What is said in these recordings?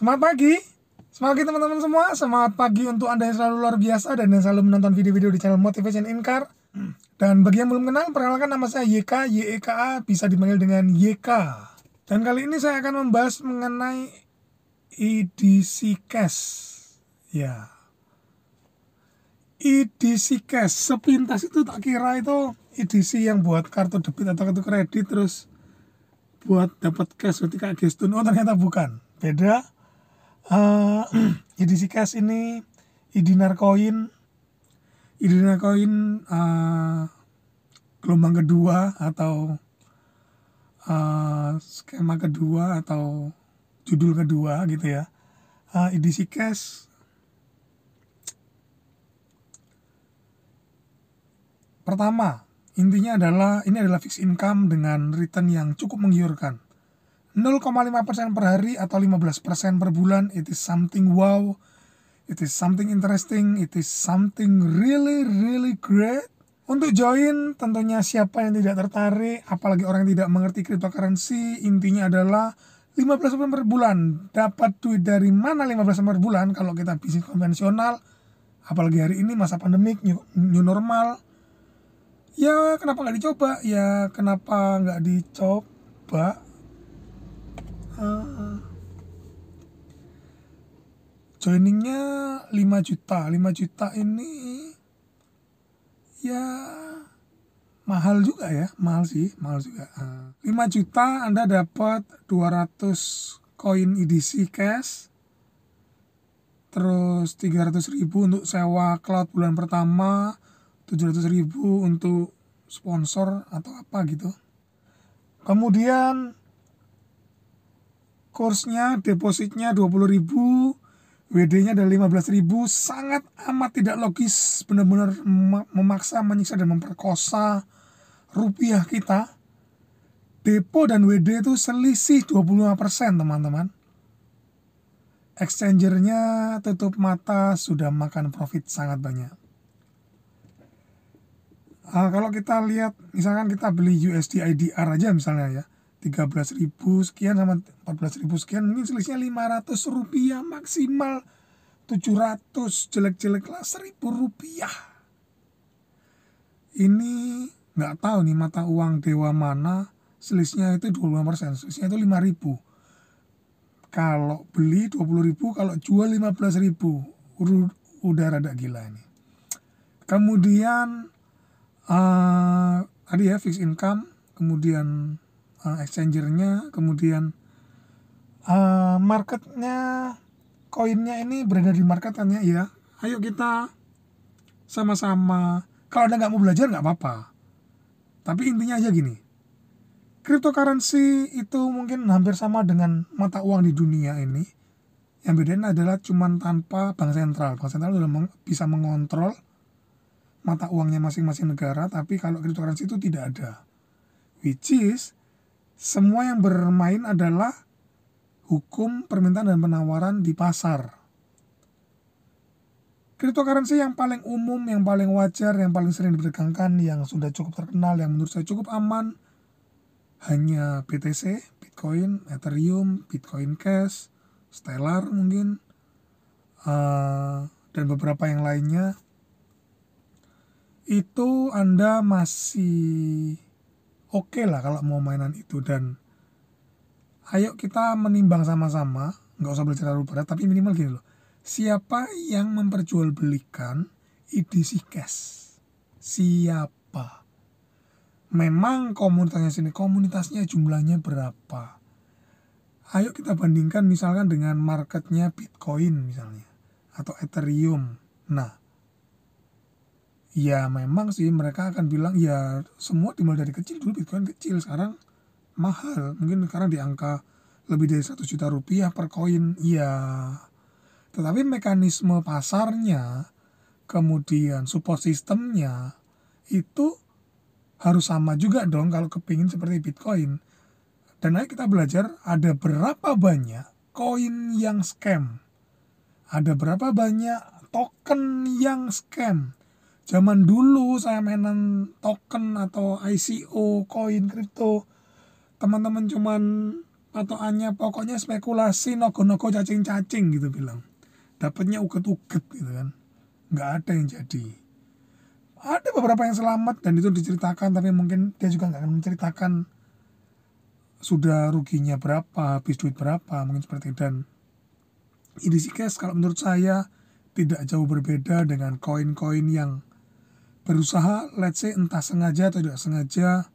Semangat pagi. Semangat pagi teman-teman semua. Semangat pagi untuk Anda yang selalu luar biasa dan yang selalu menonton video-video di channel Motivation Incar. Dan bagi yang belum kenal, perkenalkan nama saya YK, YEKA, bisa dipanggil dengan YK. Dan kali ini saya akan membahas mengenai EDC Cash. Ya. EDC Cash, sepintas itu tak kira itu EDC yang buat kartu debit atau kartu kredit terus buat dapat cash ketika gestun. Oh ternyata bukan. Beda uh, IDC Cash ini ID Narkoin ID Narkoin uh, gelombang kedua atau uh, skema kedua atau judul kedua gitu ya uh, IDC Cash pertama intinya adalah ini adalah fixed income dengan return yang cukup menggiurkan 0,5% per hari atau 15% per bulan it is something wow it is something interesting it is something really really great untuk join tentunya siapa yang tidak tertarik apalagi orang yang tidak mengerti cryptocurrency intinya adalah 15% per bulan dapat duit dari mana 15% per bulan kalau kita bisnis konvensional apalagi hari ini masa pandemik new, new normal ya kenapa nggak dicoba ya kenapa nggak dicoba joiningnya eh, 5 juta 5 juta ini ya mahal juga ya mahal sih mahal juga uh, eh, 5 juta anda dapat 200 koin EDC cash terus 300 ribu untuk sewa cloud bulan pertama 700 ribu untuk sponsor atau apa gitu kemudian Kursnya, depositnya 20.000, WD-nya dari 15.000, sangat amat tidak logis, benar-benar memaksa, menyiksa, dan memperkosa rupiah kita. Depo dan WD itu selisih 25% teman-teman. Exchangernya tutup mata sudah makan profit sangat banyak. Uh, kalau kita lihat, misalkan kita beli USD IDR aja misalnya ya. 13.000 sekian sama 14.000 sekian mungkin selisihnya 500 rupiah maksimal 700 jelek jelek lah 1000 rupiah ini nggak tahu nih mata uang dewa mana selisihnya itu 25% selisihnya itu 5000 kalau beli 20.000 kalau jual 15.000 udah rada gila ini kemudian uh, tadi ya fixed income kemudian uh, exchangernya kemudian uh, marketnya koinnya ini berada di market kan ya. Iya. Ayo kita sama-sama. Kalau Anda nggak mau belajar nggak apa-apa. Tapi intinya aja gini. Cryptocurrency itu mungkin hampir sama dengan mata uang di dunia ini. Yang bedanya adalah cuman tanpa bank sentral. Bank sentral sudah meng bisa mengontrol mata uangnya masing-masing negara, tapi kalau cryptocurrency itu tidak ada. Which is semua yang bermain adalah hukum permintaan dan penawaran di pasar. Cryptocurrency yang paling umum, yang paling wajar, yang paling sering diperdagangkan, yang sudah cukup terkenal, yang menurut saya cukup aman, hanya BTC, Bitcoin, Ethereum, Bitcoin Cash, Stellar mungkin, uh, dan beberapa yang lainnya. Itu Anda masih oke okay lah kalau mau mainan itu dan ayo kita menimbang sama-sama nggak usah belajar terlalu berat tapi minimal gini loh siapa yang memperjualbelikan edisi cash siapa memang komunitasnya sini komunitasnya jumlahnya berapa ayo kita bandingkan misalkan dengan marketnya bitcoin misalnya atau ethereum nah ya memang sih mereka akan bilang ya semua dimulai dari kecil dulu Bitcoin kecil sekarang mahal mungkin sekarang di angka lebih dari 1 juta rupiah per koin ya tetapi mekanisme pasarnya kemudian support sistemnya itu harus sama juga dong kalau kepingin seperti Bitcoin dan ayo kita belajar ada berapa banyak koin yang scam ada berapa banyak token yang scam zaman dulu saya mainan token atau ICO koin kripto teman-teman cuman patokannya pokoknya spekulasi nogo-nogo cacing-cacing gitu bilang dapatnya uget-uget gitu kan nggak ada yang jadi ada beberapa yang selamat dan itu diceritakan tapi mungkin dia juga nggak akan menceritakan sudah ruginya berapa habis duit berapa mungkin seperti itu dan ini sih guys kalau menurut saya tidak jauh berbeda dengan koin-koin yang berusaha let's say entah sengaja atau tidak sengaja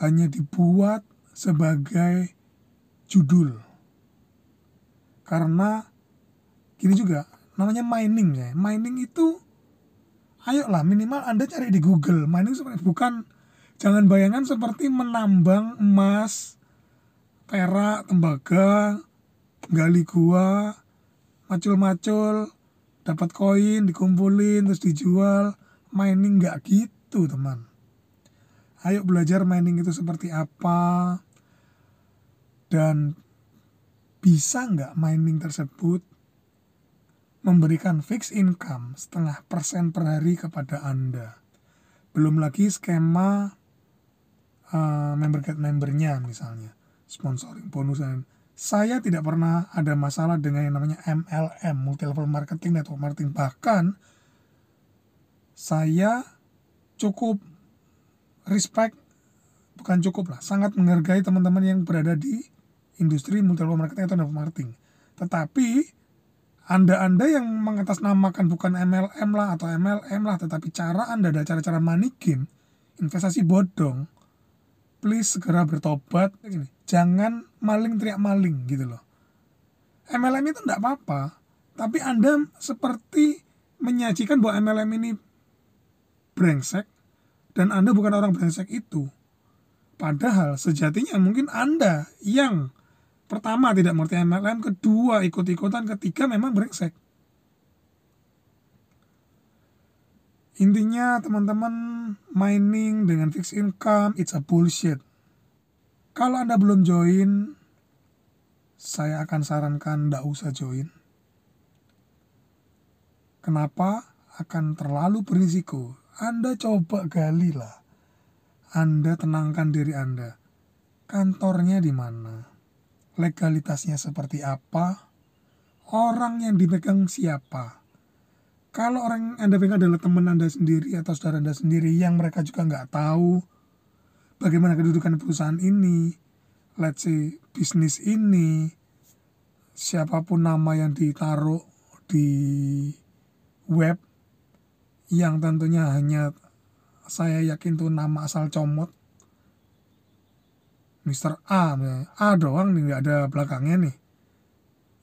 hanya dibuat sebagai judul karena gini juga namanya mining ya mining itu ayolah minimal anda cari di Google mining seperti bukan jangan bayangan seperti menambang emas perak tembaga gali gua macul-macul dapat koin dikumpulin terus dijual mining nggak gitu teman ayo belajar mining itu seperti apa dan bisa nggak mining tersebut memberikan fixed income setengah persen per hari kepada anda belum lagi skema uh, member get membernya misalnya sponsoring bonus dan saya tidak pernah ada masalah dengan yang namanya MLM multi level marketing network marketing bahkan saya cukup respect bukan cukup lah sangat menghargai teman-teman yang berada di industri multi marketing atau network marketing tetapi anda-anda yang mengatasnamakan bukan MLM lah atau MLM lah tetapi cara anda ada cara-cara money game investasi bodong please segera bertobat gini jangan maling teriak maling gitu loh MLM itu tidak apa-apa tapi anda seperti menyajikan bahwa MLM ini brengsek dan Anda bukan orang brengsek itu. Padahal sejatinya mungkin Anda yang pertama tidak mengerti MLM, kedua ikut-ikutan, ketiga memang brengsek. Intinya teman-teman mining dengan fixed income it's a bullshit. Kalau Anda belum join, saya akan sarankan tidak usah join. Kenapa? Akan terlalu berisiko anda coba gali lah. Anda tenangkan diri Anda. Kantornya di mana? Legalitasnya seperti apa? Orang yang dipegang siapa? Kalau orang yang Anda pegang adalah teman Anda sendiri atau saudara Anda sendiri yang mereka juga nggak tahu bagaimana kedudukan perusahaan ini, let's say bisnis ini, siapapun nama yang ditaruh di web yang tentunya hanya saya yakin tuh nama asal comot Mister A A doang nih nggak ada belakangnya nih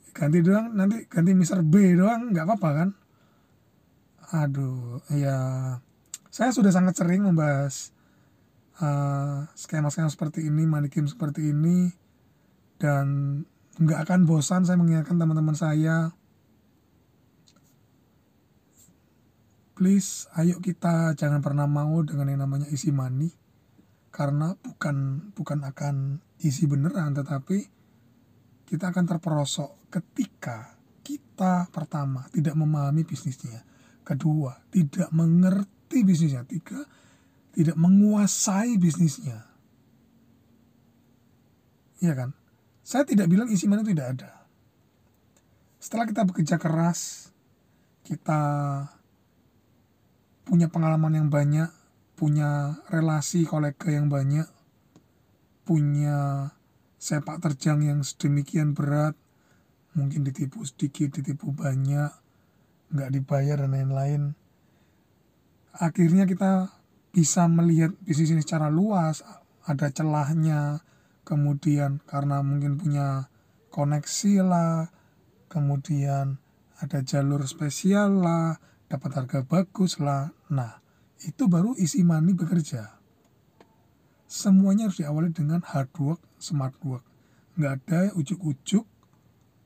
ganti doang nanti ganti Mister B doang nggak apa-apa kan aduh ya saya sudah sangat sering membahas skema eh, skema-skema seperti ini manikin seperti ini dan nggak akan bosan saya mengingatkan teman-teman saya please ayo kita jangan pernah mau dengan yang namanya isi money karena bukan bukan akan isi beneran tetapi kita akan terperosok ketika kita pertama tidak memahami bisnisnya kedua tidak mengerti bisnisnya tiga tidak menguasai bisnisnya Iya kan saya tidak bilang isi money tidak ada setelah kita bekerja keras kita punya pengalaman yang banyak, punya relasi kolega yang banyak, punya sepak terjang yang sedemikian berat, mungkin ditipu sedikit, ditipu banyak, nggak dibayar dan lain-lain. Akhirnya kita bisa melihat bisnis ini secara luas, ada celahnya, kemudian karena mungkin punya koneksi lah, kemudian ada jalur spesial lah, dapat harga bagus lah. Nah, itu baru isi money bekerja. Semuanya harus diawali dengan hard work, smart work. Nggak ada ujuk-ujuk,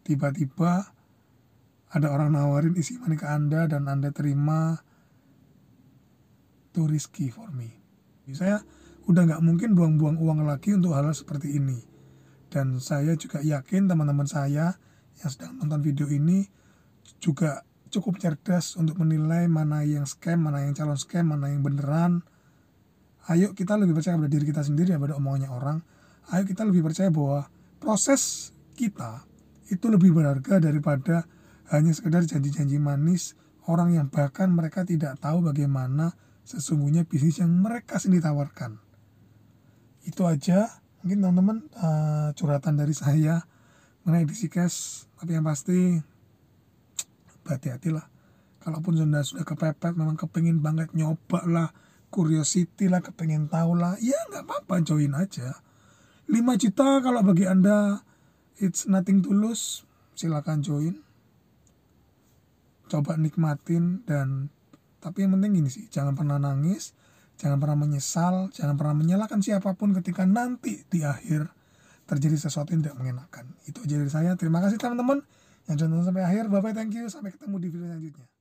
tiba-tiba ada orang nawarin isi money ke Anda dan Anda terima. Itu risky for me. Saya udah nggak mungkin buang-buang uang lagi untuk hal, hal seperti ini. Dan saya juga yakin teman-teman saya yang sedang nonton video ini juga cukup cerdas untuk menilai mana yang scam, mana yang calon scam, mana yang beneran. Ayo kita lebih percaya pada diri kita sendiri daripada omongannya orang. Ayo kita lebih percaya bahwa proses kita itu lebih berharga daripada hanya sekedar janji-janji manis orang yang bahkan mereka tidak tahu bagaimana sesungguhnya bisnis yang mereka sendiri tawarkan. Itu aja mungkin teman-teman uh, curhatan dari saya mengenai bisnis Cash. Tapi yang pasti berhati-hatilah kalaupun sudah sudah kepepet memang kepengen banget nyoba lah curiosity lah kepengen tahu lah ya nggak apa-apa join aja 5 juta kalau bagi anda it's nothing to lose silakan join coba nikmatin dan tapi yang penting gini sih jangan pernah nangis jangan pernah menyesal jangan pernah menyalahkan siapapun ketika nanti di akhir terjadi sesuatu yang tidak mengenakan itu aja dari saya terima kasih teman-teman yang contoh sampai akhir. Bye-bye, thank you. Sampai ketemu di video selanjutnya.